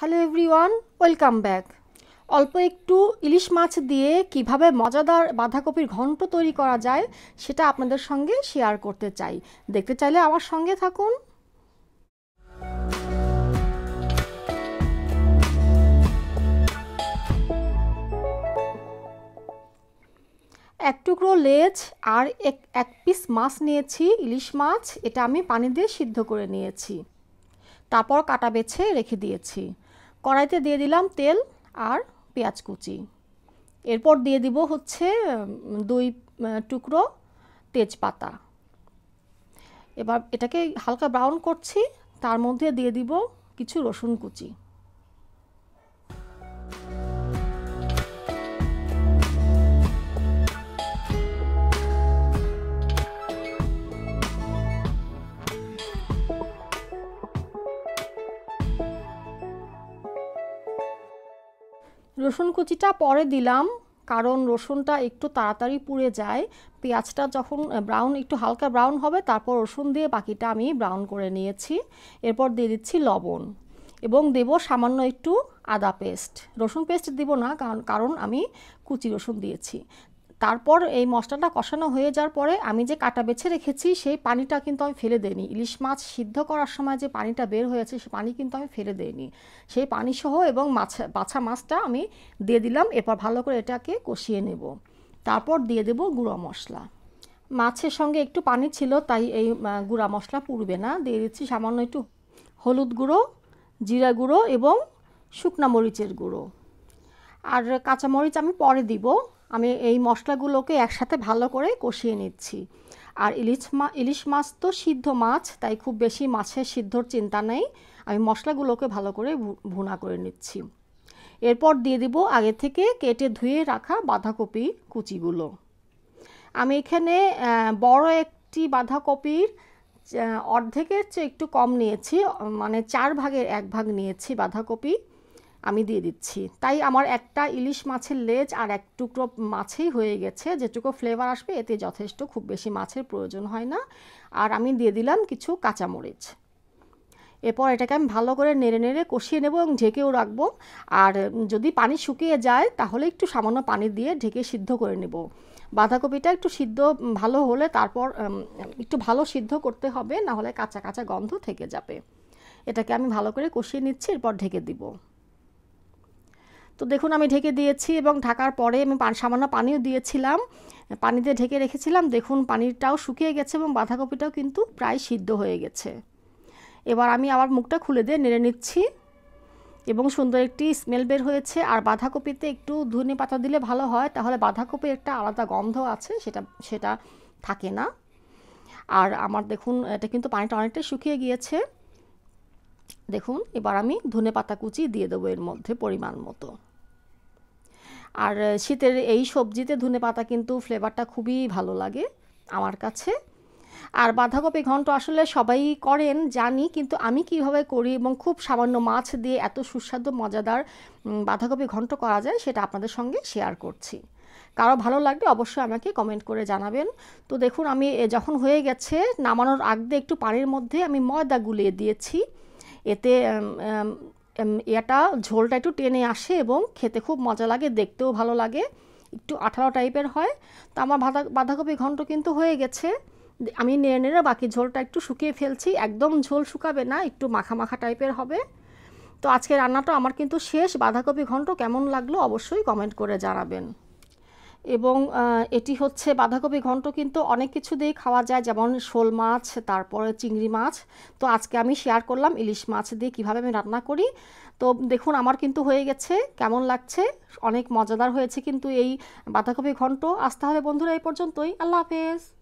hello everyone welcome back অল্প একটু ইলিশ মাছ দিয়ে কিভাবে মজাদার বাঁধাকপির ঘন্ট তৈরি করা যায় সেটা আপনাদের সঙ্গে শেয়ার করতে চাই দেখতে চাইলে আমার সঙ্গে থাকুন এক টুকরো লেজ আর এক এক পিস মাছ নিয়েছি ইলিশ মাছ এটা আমি পানি দিয়ে সিদ্ধ করে নিয়েছি তারপর কাটা বেছে রেখে দিয়েছি কড়াইতে দিয়ে দিলাম তেল আর পেঁয়াজ কুচি এরপর দিয়ে দিব হচ্ছে দুই টুকরো তেজপাতা এবার এটাকে হালকা ব্রাউন করছি তার মধ্যে দিয়ে দিব কিছু রসুন কুচি রসুন কুচিটা পরে দিলাম কারণ রসুনটা একটু তাড়াতাড়ি পুড়ে যায় পেঁয়াজটা যখন ব্রাউন একটু হালকা ব্রাউন হবে তারপর রসুন দিয়ে বাকিটা আমি ব্রাউন করে নিয়েছি এরপর দিয়ে দিচ্ছি লবণ এবং দেব সামান্য একটু আদা পেস্ট রসুন পেস্ট দিব না কারণ কারণ আমি কুচি রসুন দিয়েছি তারপর এই মশলাটা কষানো হয়ে যাওয়ার পরে আমি যে কাটা বেছে রেখেছি সেই পানিটা কিন্তু আমি ফেলে দেইনি ইলিশ মাছ সিদ্ধ করার সময় যে পানিটা বের হয়েছে সেই পানি কিন্তু আমি ফেলে দেইনি সেই পানি সহ এবং মাছ বাছা মাছটা আমি দিয়ে দিলাম এরপর ভালো করে এটাকে কষিয়ে নেব তারপর দিয়ে দেব গুঁড়ো মশলা মাছের সঙ্গে একটু পানি ছিল তাই এই গুঁড়া মশলা পুড়বে না দিয়ে দিচ্ছি সামান্য একটু হলুদ গুঁড়ো জিরা গুঁড়ো এবং শুকনা মরিচের গুঁড়ো আর কাঁচামরিচ আমি পরে দিব আমি এই মশলাগুলোকে একসাথে ভালো করে কষিয়ে নিচ্ছি আর ইলিশ মা ইলিশ মাছ তো সিদ্ধ মাছ তাই খুব বেশি মাছের সিদ্ধর চিন্তা নেই আমি মশলাগুলোকে ভালো করে ভুনা করে নিচ্ছি এরপর দিয়ে দিব আগে থেকে কেটে ধুয়ে রাখা বাঁধাকপি কুচিগুলো আমি এখানে বড় একটি বাঁধাকপির অর্ধেকের চেয়ে একটু কম নিয়েছি মানে চার ভাগের এক ভাগ নিয়েছি বাঁধাকপি আমি দিয়ে দিচ্ছি তাই আমার একটা ইলিশ মাছের লেজ আর এক টুকরো মাছেই হয়ে গেছে যেটুকু ফ্লেভার আসবে এতে যথেষ্ট খুব বেশি মাছের প্রয়োজন হয় না আর আমি দিয়ে দিলাম কিছু কাঁচামরিচ এরপর এটাকে আমি ভালো করে নেড়ে নেড়ে কষিয়ে নেব এবং ঢেকেও রাখবো আর যদি পানি শুকিয়ে যায় তাহলে একটু সামান্য পানি দিয়ে ঢেকে সিদ্ধ করে নেব বাঁধাকপিটা একটু সিদ্ধ ভালো হলে তারপর একটু ভালো সিদ্ধ করতে হবে না হলে কাঁচা কাঁচা গন্ধ থেকে যাবে এটাকে আমি ভালো করে কষিয়ে নিচ্ছি এরপর ঢেকে দিব তো দেখুন আমি ঢেকে দিয়েছি এবং ঢাকার পরে আমি সামান্য পানিও দিয়েছিলাম পানিতে ঢেকে রেখেছিলাম দেখুন পানিটাও শুকিয়ে গেছে এবং বাঁধাকপিটাও কিন্তু প্রায় সিদ্ধ হয়ে গেছে এবার আমি আবার মুখটা খুলে দিয়ে নেড়ে নিচ্ছি এবং সুন্দর একটি স্মেল বের হয়েছে আর বাঁধাকপিতে একটু ধনে পাতা দিলে ভালো হয় তাহলে বাঁধাকপির একটা আলাদা গন্ধ আছে সেটা সেটা থাকে না আর আমার দেখুন এটা কিন্তু পানিটা অনেকটাই শুকিয়ে গিয়েছে দেখুন এবার আমি ধনে পাতা কুচি দিয়ে দেবো এর মধ্যে পরিমাণ মতো আর শীতের এই সবজিতে ধনে পাতা কিন্তু ফ্লেভারটা খুবই ভালো লাগে আমার কাছে আর বাঁধাকপি ঘন্ট আসলে সবাই করেন জানি কিন্তু আমি কিভাবে করি এবং খুব সামান্য মাছ দিয়ে এত সুস্বাদু মজাদার বাঁধাকপি ঘন্ট করা যায় সেটা আপনাদের সঙ্গে শেয়ার করছি কারো ভালো লাগলে অবশ্যই আমাকে কমেন্ট করে জানাবেন তো দেখুন আমি যখন হয়ে গেছে নামানোর আগ দিয়ে একটু পানির মধ্যে আমি ময়দা গুলিয়ে দিয়েছি এতে এটা ঝোলটা একটু টেনে আসে এবং খেতে খুব মজা লাগে দেখতেও ভালো লাগে একটু আঠালো টাইপের হয় তো আমার বাঁধা বাঁধাকপি ঘন্ট কিন্তু হয়ে গেছে আমি নেড়ে নেড়ে বাকি ঝোলটা একটু শুকিয়ে ফেলছি একদম ঝোল শুকাবে না একটু মাখা মাখা টাইপের হবে তো আজকে রান্নাটা আমার কিন্তু শেষ বাঁধাকপি ঘন্ট কেমন লাগলো অবশ্যই কমেন্ট করে জানাবেন এবং এটি হচ্ছে বাঁধাকপি ঘন্ট কিন্তু অনেক কিছু দিয়ে খাওয়া যায় যেমন শোল মাছ তারপরে চিংড়ি মাছ তো আজকে আমি শেয়ার করলাম ইলিশ মাছ দিয়ে কিভাবে আমি রান্না করি তো দেখুন আমার কিন্তু হয়ে গেছে কেমন লাগছে অনেক মজাদার হয়েছে কিন্তু এই বাঁধাকপি ঘন্ট আসতে হবে বন্ধুরা এই পর্যন্তই আল্লাহ হাফেজ